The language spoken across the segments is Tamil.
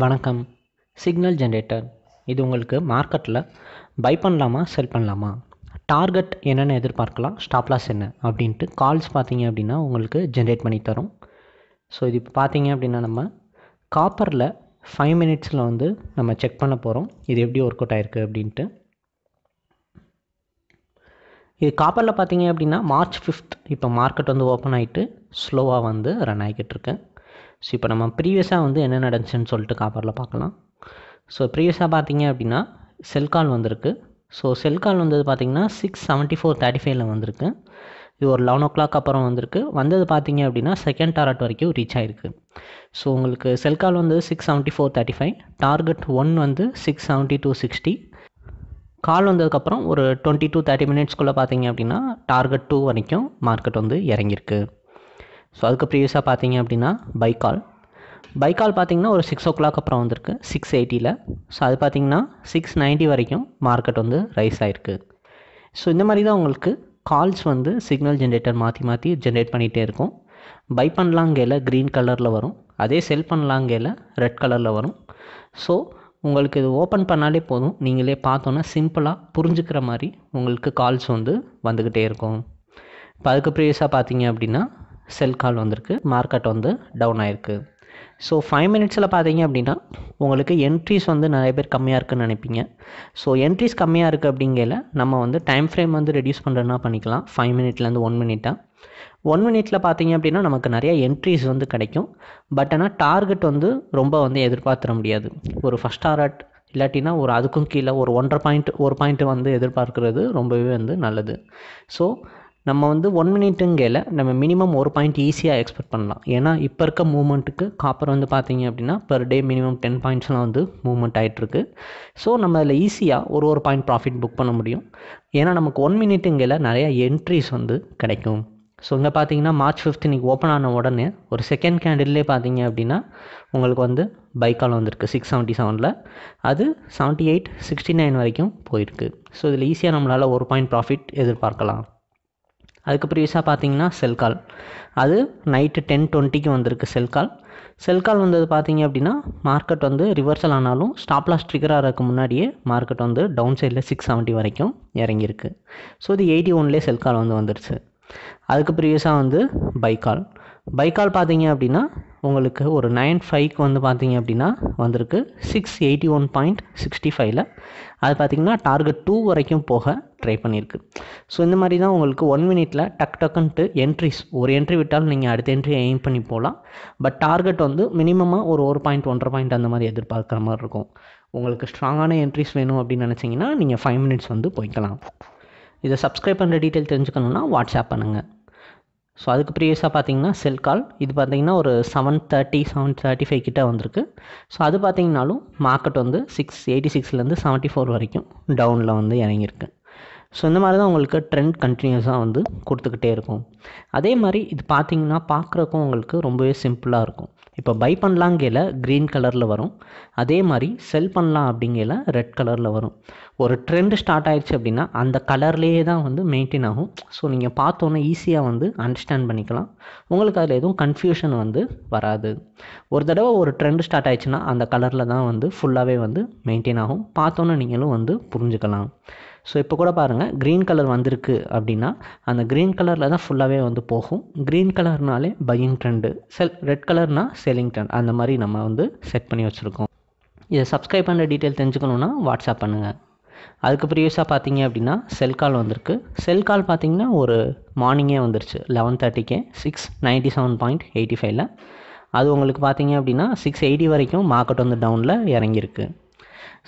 வணக்கம் சிக்னல் ஜென்ரேட்டர் இது உங்களுக்கு மார்க்கெட்டில் பை பண்ணலாமா செல் பண்ணலாமா டார்கெட் என்னென்னு எதிர்பார்க்கலாம் ஸ்டாப்லாஸ் என்ன அப்படின்ட்டு கால்ஸ் பார்த்தீங்க அப்படின்னா உங்களுக்கு ஜென்ரேட் பண்ணி தரும் ஸோ இது இப்போ பார்த்தீங்க அப்படின்னா நம்ம காப்பரில் ஃபைவ் மினிட்ஸில் வந்து நம்ம செக் பண்ண போகிறோம் இது எப்படி ஒர்க் அவுட் ஆயிருக்கு அப்படின்ட்டு இது காப்பரில் பார்த்தீங்க அப்படின்னா மார்ச் ஃபிஃப்த் இப்போ மார்க்கெட் வந்து ஓப்பன் ஆகிட்டு ஸ்லோவாக வந்து ரன் ஆகிக்கிட்டு இருக்கேன் ஸோ இப்போ நம்ம ப்ரீவியஸாக வந்து என்ன நடந்துச்சுன்னு சொல்லிட்டு காப்பரில் பார்க்கலாம் ஸோ ப்ரீவியஸாக பார்த்தீங்க அப்படின்னா செல்கால் வந்திருக்கு ஸோ செல்கால் வந்தது பார்த்திங்கன்னா சிக்ஸ் செவன்ட்டி ஃபோர் தேர்ட்டி ஃபைவ்ல வந்திருக்கு இது ஒரு லெவன் ஓ கிளாக் அப்புறம் வந்திருக்கு வந்தது பார்த்தீங்க அப்படின்னா செகண்ட் டார்கெட் வரைக்கும் ரீச் ஆகிருக்கு ஸோ உங்களுக்கு செல்கால் வந்தது six seventy four thirty five target one வந்து six seventy two sixty call வந்ததுக்கப்புறம் ஒரு டுவெண்ட்டி டூ தேர்ட்டி மினிட்ஸ்குள்ளே பார்த்தீங்க அப்படின்னா டார்கெட் டூ வரைக்கும் மார்க்கெட் வந்து இறங்கியிருக்கு ஸோ அதுக்கு ப்ரீவியஸாக பார்த்தீங்க அப்படின்னா பைக்கால் பைக்கால் பார்த்திங்கன்னா ஒரு சிக்ஸ் ஓ கிளாக் அப்புறம் வந்திருக்கு சிக்ஸ் எயிட்டியில் ஸோ அது பார்த்திங்கன்னா சிக்ஸ் நைன்ட்டி வரைக்கும் மார்க்கெட் வந்து ரைஸ் ஆகிருக்கு ஸோ இந்த மாதிரி தான் உங்களுக்கு கால்ஸ் வந்து சிக்னல் ஜென்ரேட்டர் மாற்றி மாற்றி ஜென்ரேட் பண்ணிகிட்டே இருக்கும் பை பண்ணலாங்கையில் க்ரீன் கலரில் வரும் அதே செல் பண்ணலாங்கையில் ரெட் கலரில் வரும் ஸோ உங்களுக்கு இது ஓப்பன் பண்ணாலே போதும் நீங்களே பார்த்தோன்னா சிம்பிளாக புரிஞ்சுக்கிற மாதிரி உங்களுக்கு கால்ஸ் வந்து வந்துக்கிட்டே இருக்கும் இப்போ அதுக்கு ப்ரீவியஸாக பார்த்தீங்க அப்படின்னா செல் கால் வந்திருக்கு மார்க்கெட் வந்து டவுன் ஆயிருக்கு ஸோ ஃபைவ் மினிட்ஸில் பார்த்தீங்க அப்படின்னா உங்களுக்கு என்ட்ரிஸ் வந்து நிறைய பேர் கம்மியாக இருக்குன்னு நினைப்பீங்க ஸோ என்ட்ரிஸ் கம்மியாக இருக்குது அப்படிங்கையில் நம்ம வந்து டைம் ஃப்ரேம் வந்து ரெடியூஸ் பண்ணுறதுனா பண்ணிக்கலாம் ஃபைவ் மினிட்லேருந்து ஒன் மினிட்டாக ஒன் மினிட்ல பார்த்தீங்க அப்படின்னா நமக்கு நிறைய என்ட்ரிஸ் வந்து கிடைக்கும் பட் ஆனால் டார்கெட் வந்து ரொம்ப வந்து எதிர்பார்த்துட முடியாது ஒரு ஃபஸ்ட் டார்கெட் இல்லாட்டினா ஒரு அதுக்கும் கீழே ஒரு ஒன்றரை பாயிண்ட் ஒரு பாயிண்ட் வந்து எதிர்பார்க்கறது ரொம்பவே வந்து நல்லது ஸோ நம்ம வந்து ஒன் மினிட்டுங்கையில் நம்ம மினிமம் ஒரு பாயிண்ட் ஈஸியாக எக்ஸ்பெக்ட் பண்ணலாம் ஏன்னா இப்போ இருக்க மூமெண்ட்டுக்கு காப்பர் வந்து பார்த்திங்க அப்படின்னா பர் டே மினிமம் டென் பாயிண்ட்ஸ்லாம் வந்து மூவ்மெண்ட் ஆகிட்டுருக்கு ஸோ நம்ம அதில் ஈஸியாக ஒரு ஒரு பாயிண்ட் ப்ராஃபிட் புக் பண்ண முடியும் ஏன்னா நமக்கு ஒன் மினிட்டுங்கையில் நிறையா என்ட்ரிஸ் வந்து கிடைக்கும் ஸோ இங்கே பார்த்தீங்கன்னா மார்ச் ஃபிஃப்த் இன்றைக்கி ஓப்பன் ஆன உடனே ஒரு செகண்ட் கேண்டில்லே பார்த்தீங்க அப்படின்னா உங்களுக்கு வந்து பைக்கால் வந்திருக்கு சிக்ஸ் செவன்ட்டி செவனில் அது செவன்ட்டி எயிட் சிக்ஸ்டி நைன் வரைக்கும் போயிருக்கு ஸோ இதில் ஈஸியாக நம்மளால் ஒரு பாயிண்ட் ப்ராஃபிட் எதிர்பார்க்கலாம் அதுக்கு ப்ரீவியஸாக பார்த்தீங்கன்னா செல்கால் அது நைட்டு டென் டுவெண்ட்டிக்கு வந்திருக்கு செல்கால் செல்கால் வந்தது பார்த்தீங்க அப்படின்னா மார்க்கெட் வந்து ரிவர்சல் ஆனாலும் ஸ்டாப்லாஸ் ட்ரிகர் ஆகிறதுக்கு முன்னாடியே மார்க்கெட் வந்து டவுன் சைடில் சிக்ஸ் செவன்ட்டி வரைக்கும் இறங்கியிருக்கு ஸோ இது எயிட்டி ஒன்லேயே செல்கால் வந்து வந்துருச்சு அதுக்கு ப்ரீவியஸாக வந்து பைக்கால் பைக்கால் பார்த்தீங்க அப்படின்னா உங்களுக்கு ஒரு நைன் ஃபைவ்க்கு வந்து பார்த்தீங்க அப்படின்னா வந்திருக்கு six eighty one point sixty ஃபைவ்ல அது பார்த்தீங்கன்னா டார்கெட் டூ வரைக்கும் போக ட்ரை பண்ணியிருக்கு ஸோ இந்த மாதிரி தான் உங்களுக்கு ஒன் மினிட்ல டக் டக்குன்ட்டு என்ட்ரிஸ் ஒரு என்ட்ரி விட்டாலும் நீங்கள் அடுத்த என்ட்ரி எய்ம் பண்ணி போகலாம் பட் டார்கெட் வந்து மினிமமாக ஒரு ஒரு பாயிண்ட் ஒன்றரை பாயிண்ட் அந்த மாதிரி எதிர்பார்க்குற மாதிரி இருக்கும் உங்களுக்கு ஸ்ட்ராங்கான என்ட்ரிஸ் வேணும் அப்படின்னு நினச்சிங்கன்னா நீங்கள் ஃபைவ் மினிட்ஸ் வந்து போய்க்கலாம் இதை சப்ஸ்கிரைப் பண்ணுற டீட்டெயில் தெரிஞ்சுக்கணுன்னா வாட்ஸ்அப் பண்ணுங்கள் ஸோ அதுக்கு ப்ரீவியஸாக பார்த்தீங்கன்னா செல் கால் இது பார்த்தீங்கன்னா ஒரு seven thirty seven thirty five கிட்டே வந்திருக்கு ஸோ அது பார்த்தீங்கனாலும் மார்க்கெட் வந்து சிக்ஸ் எயிட்டி சிக்ஸ்லேருந்து செவன்ட்டி ஃபோர் வரைக்கும் டவுனில் வந்து இறங்கியிருக்கு ஸோ இந்த மாதிரி தான் உங்களுக்கு ட்ரெண்ட் கண்டினியூஸாக வந்து கொடுத்துக்கிட்டே இருக்கும் அதே மாதிரி இது பார்த்தீங்கன்னா பார்க்குறக்கும் உங்களுக்கு ரொம்பவே சிம்பிளாக இருக்கும் இப்போ பை பண்ணலாங்கையில் க்ரீன் கலரில் வரும் அதே மாதிரி செல் பண்ணலாம் அப்படிங்கையில் ரெட் கலரில் வரும் ஒரு ட்ரெண்ட் ஸ்டார்ட் ஆயிடுச்சு அப்படின்னா அந்த கலர்லேயே தான் வந்து மெயின்டைன் ஆகும் ஸோ நீங்கள் பார்த்தோன்னே ஈஸியாக வந்து அண்டர்ஸ்டாண்ட் பண்ணிக்கலாம் உங்களுக்கு அதில் எதுவும் கன்ஃபியூஷன் வந்து வராது ஒரு தடவை ஒரு ட்ரெண்ட் ஸ்டார்ட் ஆயிடுச்சுன்னா அந்த கலரில் தான் வந்து ஃபுல்லாகவே வந்து மெயின்டைன் ஆகும் பார்த்தோன்னே நீங்களும் வந்து புரிஞ்சுக்கலாம் ஸோ இப்போ கூட பாருங்கள் க்ரீன் கலர் வந்திருக்கு அப்படின்னா அந்த க்ரீன் கலரில் தான் ஃபுல்லாகவே வந்து போகும் க்ரீன் கலர்னாலே பையிங் ட்ரெண்டு செல் ரெட் கலர்னால் செல்லிங் ட்ரெண்ட் அந்த மாதிரி நம்ம வந்து செட் பண்ணி வச்சுருக்கோம் இதை சப்ஸ்கிரைப் பண்ணுற டீட்டெயில் தெரிஞ்சுக்கணுன்னா வாட்ஸ்அப் பண்ணுங்கள் அதுக்கு ப்ரீவியஸாக பார்த்தீங்க அப்படின்னா செல் கால் வந்திருக்கு செல் கால் பார்த்தீங்கன்னா ஒரு மார்னிங்கே வந்துருச்சு லெவன் தேர்ட்டிக்கே six ninety seven point eighty ஃபைவ்ல அது உங்களுக்கு பார்த்தீங்க அப்படின்னா சிக்ஸ் எயிட்டி வரைக்கும் மார்க்கெட் வந்து டவுனில் இறங்கியிருக்கு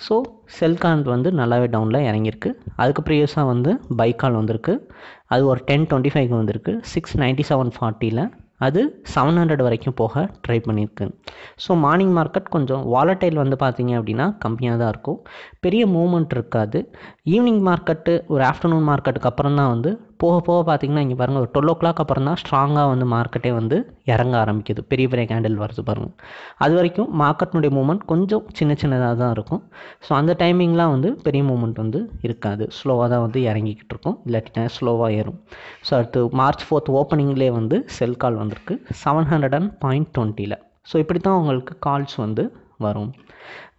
ஸோ செல்காண்ட் வந்து நல்லாவே டவுனில் இறங்கியிருக்கு அதுக்கு ப்ரீவியஸாக வந்து பைக்கால் வந்திருக்கு அது ஒரு டென் டுவெண்ட்டி ஃபைவ்க்கு வந்திருக்கு சிக்ஸ் நைன்ட்டி செவன் ஃபார்ட்டியில் அது செவன் ஹண்ட்ரட் வரைக்கும் போக ட்ரை பண்ணியிருக்கு ஸோ மார்னிங் மார்க்கெட் கொஞ்சம் வாலட்டைல் வந்து பார்த்தீங்க அப்படின்னா கம்மியாக தான் இருக்கும் பெரிய மூமெண்ட் இருக்காது ஈவினிங் மார்க்கெட்டு ஒரு ஆஃப்டர்நூன் மார்க்கெட்டுக்கு அப்புறம் தான் வந்து போக போக பார்த்திங்கன்னா இங்கே பாருங்கள் ஒரு டுவெல் ஓ கிளாக் அப்புறம் தான் ஸ்ட்ராங்காக வந்து மார்க்கெட்டே வந்து இறங்க ஆரம்பிக்குது பெரிய பெரிய கேண்டில் வருது பாருங்கள் அது வரைக்கும் மார்க்கெட்னுடைய மூமெண்ட் கொஞ்சம் சின்ன சின்னதாக தான் இருக்கும் ஸோ அந்த டைமிங்லாம் வந்து பெரிய மூமெண்ட் வந்து இருக்காது ஸ்லோவாக தான் வந்து இறங்கிக்கிட்டு இருக்கும் இல்லாட்டினா ஸ்லோவாக ஏறும் ஸோ அடுத்து மார்ச் ஃபோர்த் ஓப்பனிங்லேயே வந்து செல் கால் வந்திருக்கு செவன் ஹண்ட்ரட் அண்ட் பாயிண்ட் டுவெண்ட்டியில் ஸோ இப்படி தான் உங்களுக்கு கால்ஸ் வந்து வரும்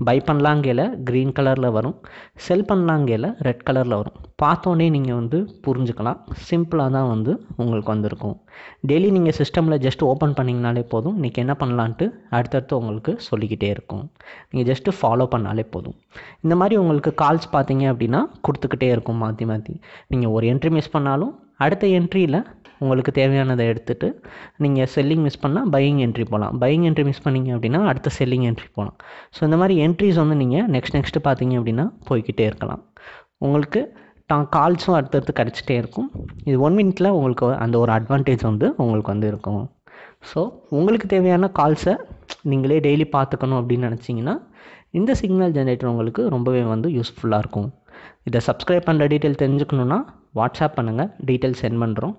பை பண்ணலாங்கையில் க்ரீன் கலரில் வரும் செல் பண்ணலாங்கையில் ரெட் கலரில் வரும் பார்த்தோன்னே நீங்கள் வந்து புரிஞ்சுக்கலாம் சிம்பிளாக தான் வந்து உங்களுக்கு வந்திருக்கும் டெய்லி நீங்கள் சிஸ்டமில் ஜஸ்ட் ஓப்பன் பண்ணிங்கனாலே போதும் இன்றைக்கி என்ன பண்ணலான்ட்டு அடுத்தடுத்து உங்களுக்கு சொல்லிக்கிட்டே இருக்கும் நீங்கள் ஜஸ்ட்டு ஃபாலோ பண்ணாலே போதும் இந்த மாதிரி உங்களுக்கு கால்ஸ் பார்த்தீங்க அப்படின்னா கொடுத்துக்கிட்டே இருக்கும் மாற்றி மாற்றி நீங்கள் ஒரு என்ட்ரி மிஸ் பண்ணாலும் அடுத்த என்ட்ரியில் உங்களுக்கு தேவையானதை எடுத்துகிட்டு நீங்கள் செல்லிங் மிஸ் பண்ணால் பையிங் என்ட்ரி போகலாம் பையிங் என்ட்ரி மிஸ் பண்ணிங்க அப்படின்னா அடுத்த செல்லிங் என்ட்ரி போகலாம் ஸோ இந்த மாதிரி என்ட்ரிஸ் வந்து நீங்கள் நெக்ஸ்ட் நெக்ஸ்ட்டு பார்த்தீங்க அப்படின்னா போய்கிட்டே இருக்கலாம் உங்களுக்கு டா கால்ஸும் அடுத்தடுத்து கிடச்சிட்டே இருக்கும் இது ஒன் மினிட்டில் உங்களுக்கு அந்த ஒரு அட்வான்டேஜ் வந்து உங்களுக்கு வந்து இருக்கும் ஸோ உங்களுக்கு தேவையான கால்ஸை நீங்களே டெய்லி பார்த்துக்கணும் அப்படின்னு நினச்சிங்கன்னா இந்த சிக்னல் ஜென்ரேட்டர் உங்களுக்கு ரொம்பவே வந்து யூஸ்ஃபுல்லாக இருக்கும் இதை சப்ஸ்கிரைப் பண்ணுற டீட்டெயில் தெரிஞ்சுக்கணுன்னா வாட்ஸ்அப் பண்ணுங்கள் டீட்டெயில் சென்ட் பண்ணுறோம்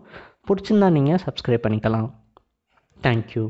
பிடிச்சிருந்தா நீங்கள் சப்ஸ்கிரைப் பண்ணிக்கலாம் தேங்க்யூ